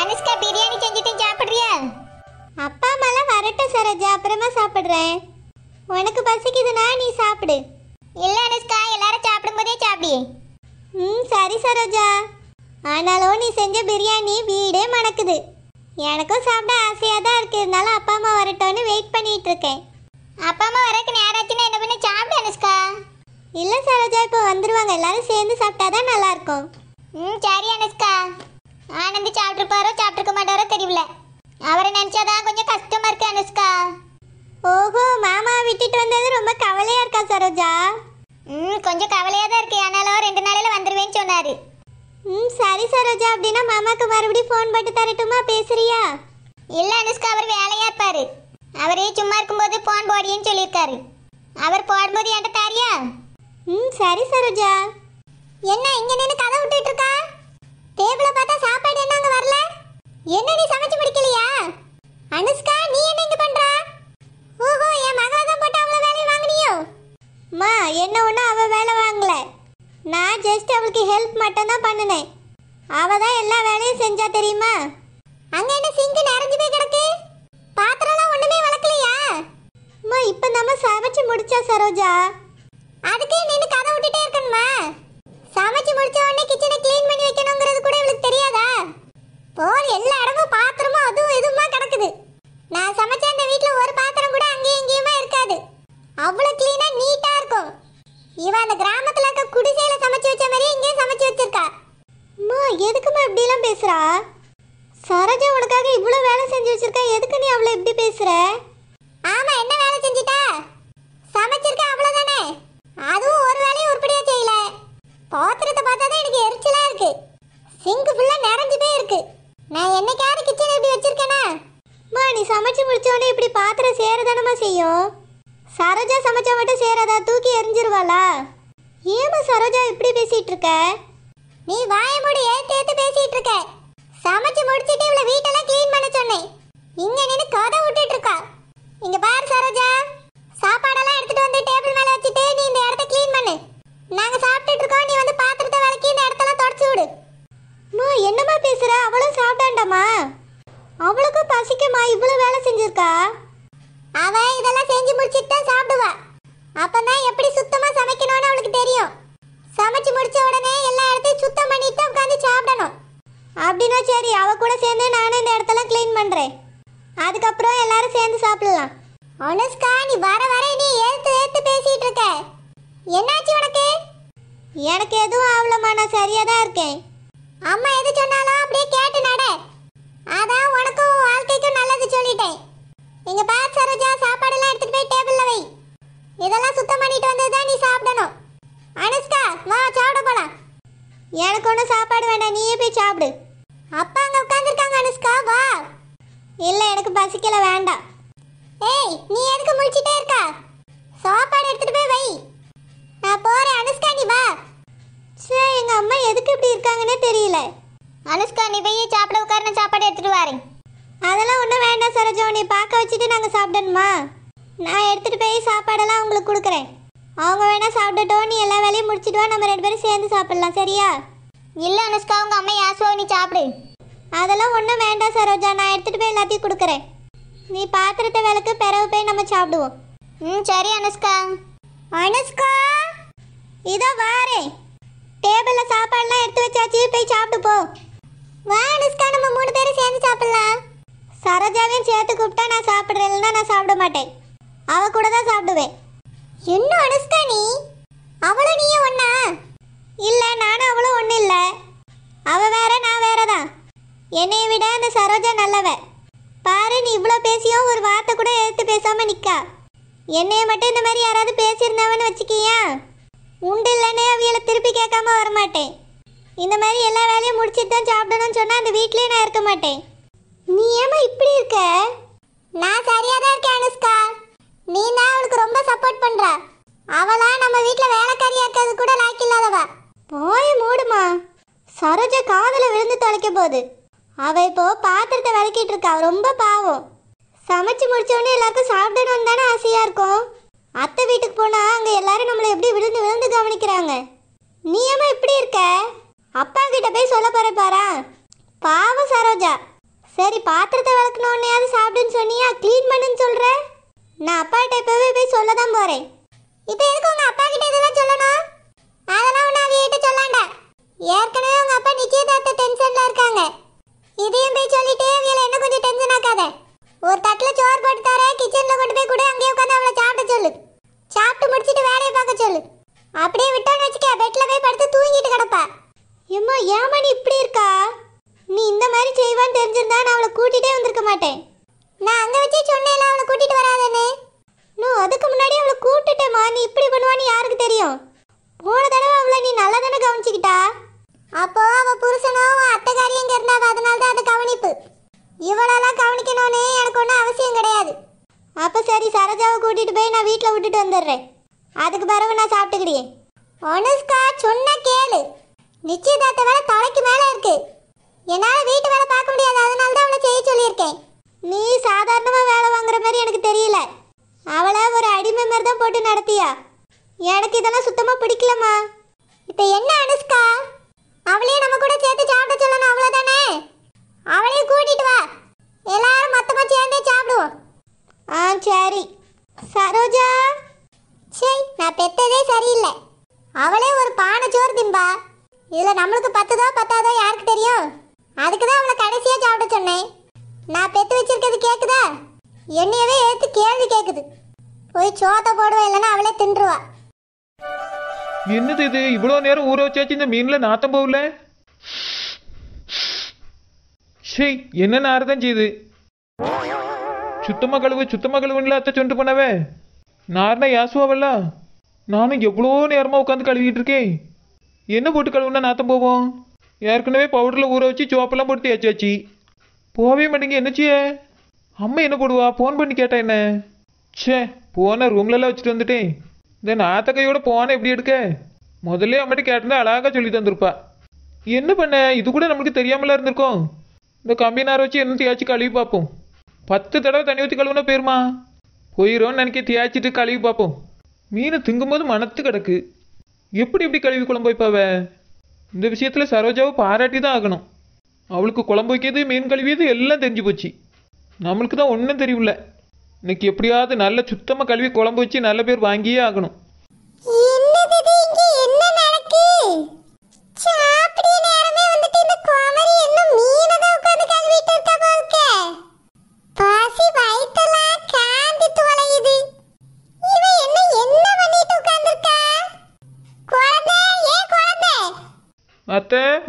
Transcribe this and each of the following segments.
அனுஷ்கா பிரியாணி செஞ்சுட்டு சாப்பிட்றியா அப்பா அம்மாலாம் வரட்டும் சரோஜா அப்புறமா சாப்பிட்றேன் உனக்கு பசிக்குதுன்னா நீ சாப்பிடு இல்லை அனுஷ்கா எல்லாரும் சாப்பிடும்போதே சாப்பிடு ம் சரி சரோஜா ஆனாலும் நீ செஞ்ச பிரியாணி வீடே மணக்குது எனக்கும் சாப்பிட ஆசையாக தான் இருக்கு இருந்தாலும் அப்பா அம்மா வரட்டும்னு வெயிட் பண்ணிட்டு இருக்கேன் அப்பா அம்மா வரக்கு நேராச்சுன்னா என்ன பண்ண சாப்பிடு அனுஷ்கா இல்லை சரோஜா இப்போ வந்துடுவாங்க எல்லாரும் சேர்ந்து சாப்பிட்டா தான் நல்லாயிருக்கும் ம் சரி அனுஷ்கா ஆனந்தி சாப்பிட்ருப்பாரோ சாப்பிட்டுருக்க மாட்டாரோ தெரியல அவரை நினச்சாதான் கொஞ்சம் கஷ்டமாக இருக்கு அனுஷ்கா ஓஹோ மாமா விட்டுட்டு வந்தது ரொம்ப கவலையாக இருக்கா சரோஜா ம் கொஞ்சம் கவலையாக தான் இருக்கு ஆனாலும் ரெண்டு நாளையில் வந்துடுவேன்னு சொன்னார் ம் சரி சரோஜா அப்படின்னா மாமாக்கு மறுபடியும் ஃபோன் போட்டு தரட்டுமா பேசுறியா இல்லை அனுஷ்கா அவர் வேலையாக இருப்பார் அவரே சும்மா இருக்கும்போது ஃபோன் போடியன்னு சொல்லியிருக்காரு அவர் போடும்போது என்கிட்ட தாரியா ம் சரி சரோஜா என்ன இங்கே நின்று கதை விட்டுட்டு இருக்கா டேபிளை பார்த்தா முடிச்சா சரோஜா அதுக்கே நீ கதை விட்டுட்டே இருக்கணுமா சமைச்சு முடிச்ச உடனே கிச்சனை க்ளீன் பண்ணி வைக்கணுங்கிறது கூட இவளுக்கு தெரியாதா போர் எல்லா இடமும் பாத்திரமும் அதுவும் இதுமா கிடக்குது நான் சமைச்ச அந்த வீட்டில் ஒரு பாத்திரம் கூட அங்கேயும் இங்கேயுமா இருக்காது அவ்வளோ க்ளீனாக நீட்டாக இருக்கும் இவ அந்த கிராமத்தில் இருக்க குடிசையில் சமைச்சு வச்ச மாதிரியே இங்கேயும் சமைச்சு வச்சிருக்கா அம்மா எதுக்குமா இப்படிலாம் பேசுகிறா சரோஜா உனக்காக இவ்வளோ வேலை செஞ்சு வச்சிருக்கா எதுக்கு நீ அவ்வளோ இப்படி பேசுகிற ஆமாம் என்ன அதுவும் ஒரு வேலையும் உருப்படியா செய்யல பாத்திரத்தை பார்த்தா தான் எனக்கு எரிச்சலா இருக்கு சிங்க் ஃபுல்லா நிறைஞ்சு போய் இருக்கு நான் என்னைக்காவது கிச்சன் எப்படி வச்சிருக்கேனா மா நீ சமைச்சு முடிச்சோடனே இப்படி பாத்திரம் சேரதானமா செய்யும் சரோஜா சமைச்சா மட்டும் சேராதா தூக்கி எரிஞ்சிருவாளா ஏமா சரோஜா இப்படி பேசிட்டு இருக்க நீ வாய மூடி ஏத்து ஏத்து பேசிட்டு இருக்க சமைச்சு முடிச்சிட்டு இவ்வளவு வீட்டெல்லாம் க்ளீன் பண்ண சொன்னேன் இங்க நின்னு கதை விட்டுட்டு இருக்கா இங்க பாரு நாங்க சாப்பிட்டு இருக்கோம் நீ வந்து பாத்திரத்தை விளக்கி இந்த இடத்தெல்லாம் தொடச்சு விடு மா என்னம்மா பேசுற அவளும் சாப்பிட்டாண்டாமா அவளுக்கும் பசிக்குமா இவ்வளவு வேலை செஞ்சிருக்கா அவ இதெல்லாம் செஞ்சு முடிச்சிட்டு தான் சாப்பிடுவா அப்பதான் எப்படி சுத்தமா சமைக்கணும்னு அவளுக்கு தெரியும் சமைச்சு முடிச்ச உடனே எல்லா இடத்தையும் சுத்தம் பண்ணிட்டு தான் உட்காந்து சாப்பிடணும் அப்படின்னா சரி அவ கூட சேர்ந்து நானும் இந்த இடத்தெல்லாம் க்ளீன் பண்றேன் அதுக்கப்புறம் எல்லாரும் சேர்ந்து சாப்பிடலாம் அனுஷ்கா நீ வர வர நீ ஏத்து ஏத்து பேசிட்டு இருக்க என்னாச்சு உனக்கு எனக்கு எதுவும் ஆகலம்மா நான் சரியாக தான் இருக்கேன் அம்மா எது சொன்னாலும் அப்படியே கேட்டு நட வரேன் அதெல்லாம் ஒன்றும் வேண்டாம் சரோஜா உன்னை பார்க்க வச்சுட்டு நாங்கள் சாப்பிடணுமா நான் எடுத்துகிட்டு போய் சாப்பாடெல்லாம் உங்களுக்கு கொடுக்குறேன் அவங்க வேணால் சாப்பிட்டுட்டோம் நீ எல்லா வேலையும் முடிச்சுட்டு நம்ம ரெண்டு பேரும் சேர்ந்து சாப்பிட்லாம் சரியா இல்லை அனுஷ்கா உங்கள் அம்மா யாசுவா நீ சாப்பிடு அதெல்லாம் ஒன்றும் வேண்டாம் சரோஜா நான் எடுத்துகிட்டு போய் எல்லாத்தையும் கொடுக்குறேன் நீ பாத்திரத்தை விளக்கு பிறகு போய் நம்ம சாப்பிடுவோம் ம் சரி அனுஷ்கா அனுஷ்கா இதோ வாரே டேபிளில் சாப்பாடுலாம் எடுத்து வச்சாச்சு போய் சாப்பிட்டு போ வா அனுஷ்கா நம்ம மூணு பேர் சரோஜாவையும் சேர்த்து கூப்பிட்டா நான் சாப்பிட்றேன் நான் சாப்பிட மாட்டேன் அவ கூட தான் சாப்பிடுவேன் என்ன அனுஷ்கா நீ அவளும் நீயும் ஒன்னா இல்லை நானும் அவளும் ஒன்றும் இல்லை அவள் வேற நான் வேற தான் என்னை விட அந்த சரோஜா நல்லவ பாரு நீ இவ்வளோ பேசியோ ஒரு வார்த்தை கூட எடுத்து பேசாமல் நிற்கா என்னைய மட்டும் இந்த மாதிரி யாராவது பேசியிருந்தவன்னு வச்சுக்கியா உண்டு இல்லைன்னே அவியலை திருப்பி கேட்காம வரமாட்டேன் இந்த மாதிரி எல்லா வேலையும் முடிச்சுட்டு தான் சாப்பிடணும்னு சொன்னால் அந்த வீட்லேயே நான் இருக்க மாட்டேன் நீ ஏமா இப்படி இருக்க நான் சரியா தான் இருக்கேன் அனுஷ்கா நீ தான் அவளுக்கு ரொம்ப சப்போர்ட் பண்ற அவளா நம்ம வீட்டில் வேலைக்காரியா இருக்கிறது கூட லாக்கி இல்லாதவ போய் மூடுமா சரோஜா காதில் விழுந்து தொலைக்க போகுது அவ இப்போ பாத்திரத்தை விளக்கிட்டு இருக்கா ரொம்ப பாவம் சமைச்சு முடிச்சோடனே எல்லாருக்கும் சாப்பிடணும் தானே ஆசையா இருக்கும் அத்தை வீட்டுக்கு போனா அங்க எல்லாரும் நம்மளை எப்படி விழுந்து விழுந்து கவனிக்கிறாங்க நீ ஏமா இப்படி இருக்க அப்பா கிட்ட போய் சொல்ல போற பாரா பாவம் சரோஜா சரி பாத்திரத்தை விளக்கணுன்னையாவது சாப்பிடுன்னு சொன்னியா க்ளீன் பண்ணுன்னு சொல்கிறேன் நான் அப்பாகிட்ட இப்போவே போய் சொல்ல தான் போகிறேன் இப்போ எதுக்கு உங்கள் அப்பா கிட்ட இதெல்லாம் சொல்லணும் அதெல்லாம் ஒன்று அவியிட்ட சொல்லாண்டா ஏற்கனவே உங்கள் அப்பா நிச்சயதார்த்த டென்ஷனில் இருக்காங்க இதையும் போய் சொல்லிட்டே அவியில் என்ன கொஞ்சம் டென்ஷன் ஆக்காத ஒரு தட்டில் சோறு போட்டு தரேன் கிச்சனில் கொண்டு போய் கூட அங்கேயே உட்காந்து அவளை சாப்பிட சொல்லு சாப்பிட்டு முடிச்சுட்டு வேலையை பார்க்க சொல்லு அப்படியே விட்டோன்னு வச்சுக்க பெட்டில் போய் படுத்து தூங்கிட்டு கிடப்பா ஏம்மா ஏமா நீ இப்படி இருக்கா நீ இந்த மாதிரி செய்வான்னு தெரிஞ்சிருந்தா நான் அவளை கூட்டிகிட்டே வந்திருக்க மாட்டேன் நான் அங்கே வச்சே சொன்னேல அவளை கூட்டிகிட்டு வராதேன்னு நோ அதுக்கு முன்னாடி அவளை கூப்பிட்டுட்டேம்மா நீ இப்படி பண்ணுவான்னு யாருக்கு தெரியும் போன தடவை அவளை நீ நல்லா தானே கவனிச்சிக்கிட்டா அப்போ அவ புருஷனோ அவன் அத்தைக்காரியும் எங்கே இருந்தா அதனால தான் அது கவனிப்பு இவளெல்லாம் கவனிக்கணும்னு எனக்கு ஒன்றும் அவசியம் கிடையாது அப்போ சரி சரோஜாவை கூட்டிகிட்டு போய் நான் வீட்டில் விட்டுட்டு வந்துடுறேன் அதுக்கு பிறகு நான் சாப்பிட்டுக்கிட்டேன் அனுஷ்கா சொன்ன கேளு நிச்சயதார்த்த வேலை தலைக்கு மேலே இருக்குது என்னால வீட்டு வேலை பார்க்க முடியாது அதனால தான் அவளை செய்ய சொல்லியிருக்கேன் நீ சாதாரணமா வேலை வாங்குற மாதிரி எனக்கு தெரியல அவளை ஒரு அடிமை மாதிரி தான் போட்டு நடத்தியா எனக்கு இதெல்லாம் சுத்தமா பிடிக்கலம்மா இப்ப என்ன அனுஷ்கா அவளையும் நம்ம கூட சேர்த்து சாப்பிட சொல்லணும் அவ்வளவுதானே அவளையும் கூட்டிட்டு வா எல்லாரும் மொத்தமா சேர்ந்தே சாப்பிடுவோம் ஆ சரி சரோஜா சரி நான் பெத்ததே சரியில்லை அவளே ஒரு பானை சோறு திம்பா இதில் நம்மளுக்கு பத்துதோ பத்தாதோ யாருக்கு தெரியும் அதுக்கு தான் அவளை கடைசியாக சாப்பிட சொன்னேன் நான் பெற்று வச்சிருக்கிறது கேட்குதா என்னையவே எடுத்து கேள்வி கேட்குது போய் சோத்தை போடுவேன் இல்லைன்னா அவளே தின்றுவா என்னது இது இவ்வளோ நேரம் ஊற வச்சாச்சு இந்த மீனில் நாத்தம் போகல சரி என்ன நார்தான் செய்யுது சுத்தமாக கழுவு சுத்தமாக கழுவுன்னு அத்தை சொண்டு போனவே நார்னா யாசுவாவல்ல நானும் எவ்வளோ நேரமாக உட்காந்து கழுவிட்டு இருக்கேன் என்ன போட்டு கழுவுனா நாத்தம் போவோம் ஏற்கனவே பவுடரில் ஊற வச்சு சோப்பெல்லாம் போட்டு தேய்ச்சாச்சு போகவே மாட்டேங்க என்னச்சியே அம்மா என்ன போடுவா ஃபோன் பண்ணி கேட்டா என்ன சே போன ரூம்லலாம் வச்சுட்டு வந்துட்டேன் இந்த ஆத்தக்கையோட போனை எப்படி எடுக்க முதல்ல அம்மாட்ட கேட்டிருந்தா அழகாக சொல்லி தந்திருப்பா என்ன பண்ண இது கூட நம்மளுக்கு தெரியாமலாம் இருந்திருக்கோம் இந்த கம்பி வச்சு என்ன தேய்ச்சி கழுவி பார்ப்போம் பத்து தடவை தண்ணி ஊற்றி கழுவுனா போயிருமா போயிடும்னு நினைக்க தேய்ச்சிட்டு கழுவி பார்ப்போம் மீனை திங்கும்போது மனத்து கிடக்கு எப்படி எப்படி கழுவி குழம்பு வைப்பாவே இந்த விஷயத்தில் சரோஜாவை பாராட்டி தான் ஆகணும் அவளுக்கு குழம்பு வைக்கிறது மீன் கழுவியது எல்லாம் தெரிஞ்சு போச்சு நம்மளுக்கு தான் ஒன்றும் தெரியல இன்னைக்கு எப்படியாவது நல்ல சுத்தமாக கழுவி குழம்பு வச்சு நல்ல பேர் வாங்கியே ஆகணும்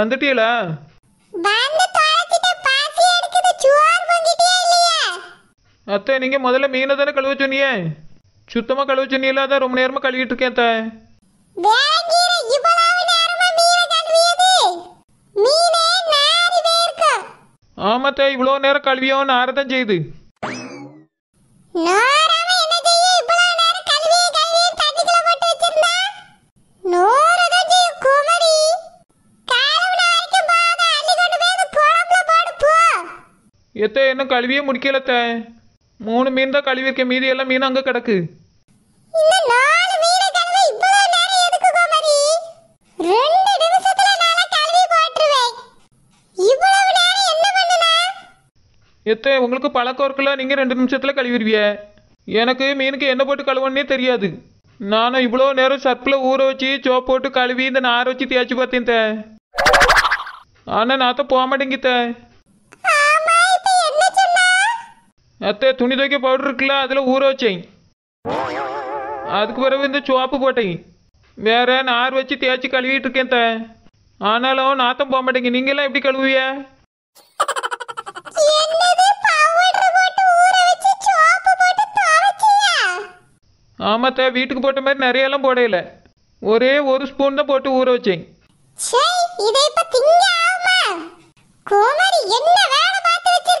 வந்துட்டீங்களா அத்தை நீங்க முதல்ல மீனை தானே கழுவ சொன்னீங்க சுத்தமா கழுவ சொன்னீங்களா அதான் ரொம்ப நேரமா கழுவிட்டு இருக்கேன் அத்தை ஆமாத்தா இவ்வளோ நேரம் கழுவியோன்னு ஆரதான் செய்து நான் எத்த என்ன கழுவியே முடிக்கலத்த மூணு மீன் தான் கழுவிருக்க மீதி எல்லாம் மீன் அங்கே கிடக்கு எத்த உங்களுக்கு பழக்கம் இருக்குல்ல நீங்கள் ரெண்டு நிமிஷத்தில் கழுவிடுவிய எனக்கு மீனுக்கு என்ன போட்டு கழுவணுன்னே தெரியாது நானும் இவ்வளோ நேரம் சர்ப்பில் ஊற வச்சு சோ போட்டு கழுவி இந்த நாரை வச்சு தேய்ச்சி பார்த்தேன் ஆனால் நான் தான் போக மாட்டேங்கித்த அத்தை துணி துவைக்க பவுடர் இருக்குல்ல அதில் ஊற வச்சேங்க அதுக்கு பிறகு இந்த சோப்பு போட்டேங்க வேற நார் வச்சு தேய்ச்சி கழுவிட்டு இருக்கேன் த ஆனாலும் நாத்தம் போக மாட்டேங்க நீங்களாம் எப்படி கழுவுவிய ஆமாத்த வீட்டுக்கு போட்ட மாதிரி நிறையெல்லாம் போடையில ஒரே ஒரு ஸ்பூன் தான் போட்டு ஊற வச்சேன் என்ன வேலை பார்த்து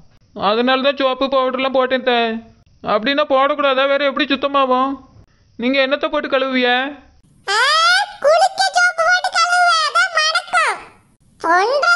அதனால தான் சோப்பு பவுடர்லாம் போட்டேன் அப்படின்னா போடக்கூடாதா வேற எப்படி சுத்தமாகும் நீங்கள் என்னத்தை போட்டு கழுவிய ஒன்று